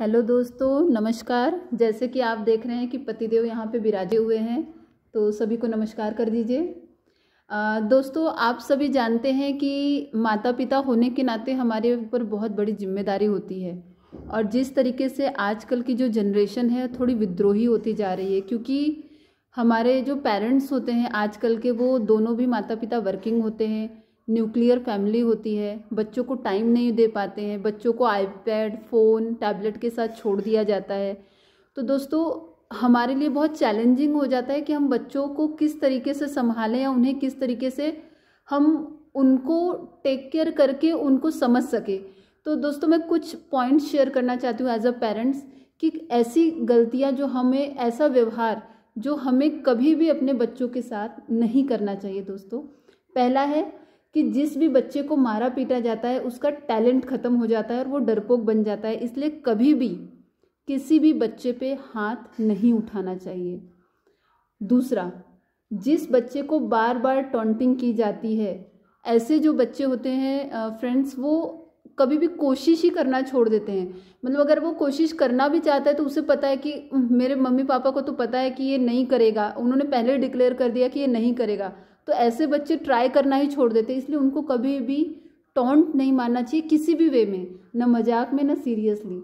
hello दोस्तों नमस्कार जैसे कि आप देख रहे हैं कि पतिदेव यहाँ पे विराजे हुए हैं तो सभी को नमस्कार कर दीजिए दोस्तों आप सभी जानते हैं कि माता पिता होने के नाते हमारे ऊपर बहुत बड़ी जिम्मेदारी होती है और जिस तरीके से आजकल की जो जनरेशन है थोड़ी विद्रोही होती जा रही है क्योंकि हमारे जो पेरेंट्स होते हैं आजकल के वो दोनों भी माता पिता वर्किंग होते हैं न्यूक्लियर फैमिली होती है बच्चों को टाइम नहीं दे पाते हैं बच्चों को आईपैड फ़ोन टैबलेट के साथ छोड़ दिया जाता है तो दोस्तों हमारे लिए बहुत चैलेंजिंग हो जाता है कि हम बच्चों को किस तरीके से संभालें या उन्हें किस तरीके से हम उनको टेक केयर करके उनको समझ सके तो दोस्तों मैं कुछ पॉइंट्स शेयर करना चाहती हूँ एज अ पेरेंट्स कि ऐसी गलतियाँ जो हमें ऐसा व्यवहार जो हमें कभी भी अपने बच्चों के साथ नहीं करना चाहिए दोस्तों पहला है कि जिस भी बच्चे को मारा पीटा जाता है उसका टैलेंट ख़त्म हो जाता है और वो डरपोक बन जाता है इसलिए कभी भी किसी भी बच्चे पे हाथ नहीं उठाना चाहिए दूसरा जिस बच्चे को बार बार टॉन्टिंग की जाती है ऐसे जो बच्चे होते हैं फ्रेंड्स वो कभी भी कोशिश ही करना छोड़ देते हैं मतलब अगर वो कोशिश करना भी चाहता है तो उसे पता है कि मेरे मम्मी पापा को तो पता है कि ये नहीं करेगा उन्होंने पहले डिक्लेयर कर दिया कि ये नहीं करेगा तो ऐसे बच्चे ट्राई करना ही छोड़ देते इसलिए उनको कभी भी टॉन्ट नहीं मानना चाहिए किसी भी वे में न मजाक में न सीरियसली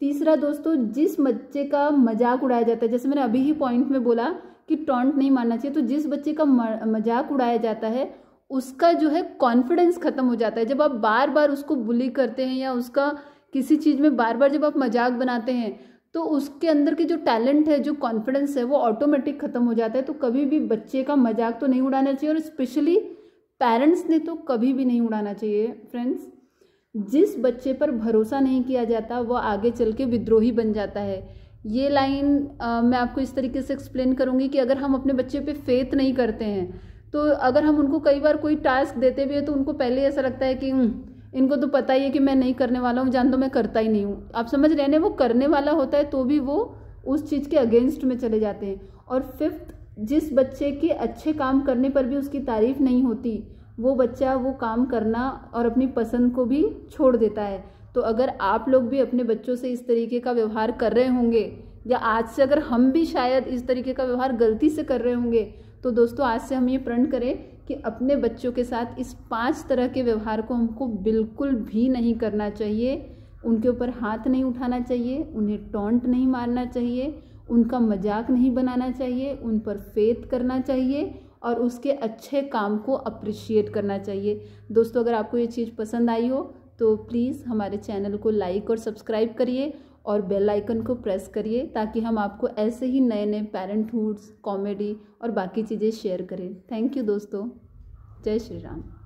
तीसरा दोस्तों जिस बच्चे का मजाक उड़ाया जाता है जैसे मैंने अभी ही पॉइंट में बोला कि टॉन्ट नहीं मानना चाहिए तो जिस बच्चे का मजाक उड़ाया जाता है उसका जो है कॉन्फिडेंस ख़त्म हो जाता है जब आप बार बार उसको बुली करते हैं या उसका किसी चीज़ में बार बार जब आप मजाक बनाते हैं तो उसके अंदर के जो टैलेंट है जो कॉन्फिडेंस है वो ऑटोमेटिक ख़त्म हो जाता है तो कभी भी बच्चे का मजाक तो नहीं उड़ाना चाहिए और स्पेशली पेरेंट्स ने तो कभी भी नहीं उड़ाना चाहिए फ्रेंड्स जिस बच्चे पर भरोसा नहीं किया जाता वह आगे चल के विद्रोही बन जाता है ये लाइन मैं आपको इस तरीके से एक्सप्लेन करूँगी कि अगर हम अपने बच्चे पे फेथ नहीं करते हैं तो अगर हम उनको कई बार कोई टास्क देते भी हैं तो उनको पहले ऐसा लगता है कि हम्म, इनको तो पता ही है कि मैं नहीं करने वाला हूँ जान दो मैं करता ही नहीं हूँ आप समझ रहे हैं वो करने वाला होता है तो भी वो उस चीज़ के अगेंस्ट में चले जाते हैं और फिफ्थ जिस बच्चे के अच्छे काम करने पर भी उसकी तारीफ नहीं होती वो बच्चा वो काम करना और अपनी पसंद को भी छोड़ देता है तो अगर आप लोग भी अपने बच्चों से इस तरीके का व्यवहार कर रहे होंगे या आज से अगर हम भी शायद इस तरीके का व्यवहार गलती से कर रहे होंगे तो दोस्तों आज से हम ये प्रण करें कि अपने बच्चों के साथ इस पांच तरह के व्यवहार को हमको बिल्कुल भी नहीं करना चाहिए उनके ऊपर हाथ नहीं उठाना चाहिए उन्हें टोंट नहीं मारना चाहिए उनका मजाक नहीं बनाना चाहिए उन पर फेत करना चाहिए और उसके अच्छे काम को अप्रिशिएट करना चाहिए दोस्तों अगर आपको ये चीज़ पसंद आई हो तो प्लीज़ हमारे चैनल को लाइक और सब्सक्राइब करिए और बेल आइकन को प्रेस करिए ताकि हम आपको ऐसे ही नए नए पेरेंटहुड्स कॉमेडी और बाकी चीज़ें शेयर करें थैंक यू दोस्तों जय श्री राम